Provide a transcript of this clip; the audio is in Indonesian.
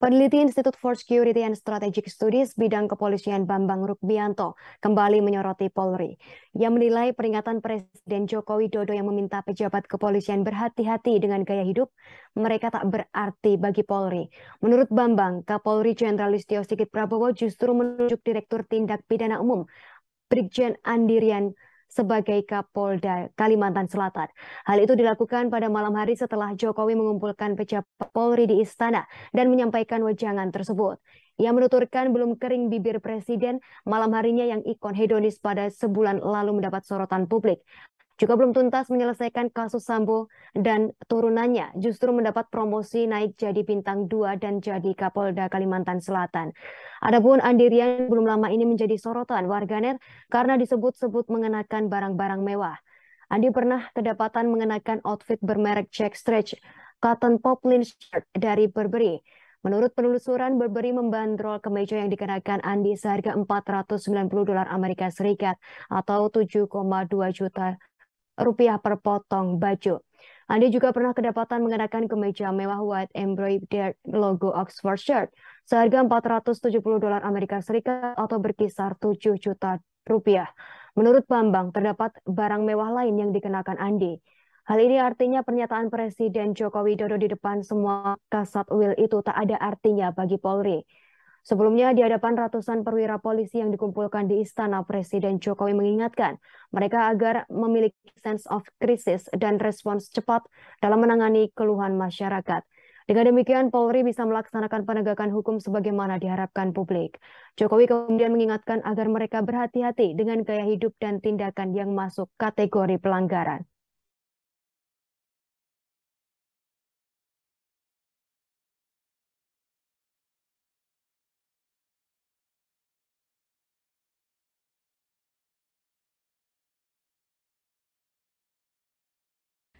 Peneliti Institut for Security and Strategic Studies bidang kepolisian Bambang Rukbianto kembali menyoroti Polri. Ia menilai peringatan Presiden Joko Widodo yang meminta pejabat kepolisian berhati-hati dengan gaya hidup, mereka tak berarti bagi Polri. Menurut Bambang, Kapolri Jenderal Listio Sigit Prabowo justru menunjuk Direktur Tindak Pidana Umum, Brigjen Andirian sebagai Kapolda Kalimantan Selatan. Hal itu dilakukan pada malam hari setelah Jokowi mengumpulkan pejabat Polri di istana dan menyampaikan wejangan tersebut. Ia menuturkan belum kering bibir presiden malam harinya yang ikon hedonis pada sebulan lalu mendapat sorotan publik juga belum tuntas menyelesaikan kasus Sambo dan turunannya justru mendapat promosi naik jadi bintang 2 dan jadi Kapolda Kalimantan Selatan. Adapun Andirian belum lama ini menjadi sorotan warganet karena disebut-sebut mengenakan barang-barang mewah. Andi pernah kedapatan mengenakan outfit bermerek Jack Stretch cotton poplin shirt dari Burberry. Menurut penelusuran, Burberry membandrol kemeja yang dikenakan Andi seharga 490 dolar Amerika Serikat atau 7,2 juta rupiah per potong baju. Anda juga pernah kedapatan mengenakan kemeja mewah white embroidered logo Oxford shirt seharga 470 dolar Amerika Serikat atau berkisar 7 juta rupiah. Menurut Bambang, terdapat barang mewah lain yang dikenakan Andi. Hal ini artinya pernyataan Presiden Joko Widodo di depan semua kasat wil itu tak ada artinya bagi Polri. Sebelumnya, di hadapan ratusan perwira polisi yang dikumpulkan di Istana Presiden Jokowi mengingatkan mereka agar memiliki sense of crisis dan respons cepat dalam menangani keluhan masyarakat. Dengan demikian, Polri bisa melaksanakan penegakan hukum sebagaimana diharapkan publik. Jokowi kemudian mengingatkan agar mereka berhati-hati dengan gaya hidup dan tindakan yang masuk kategori pelanggaran.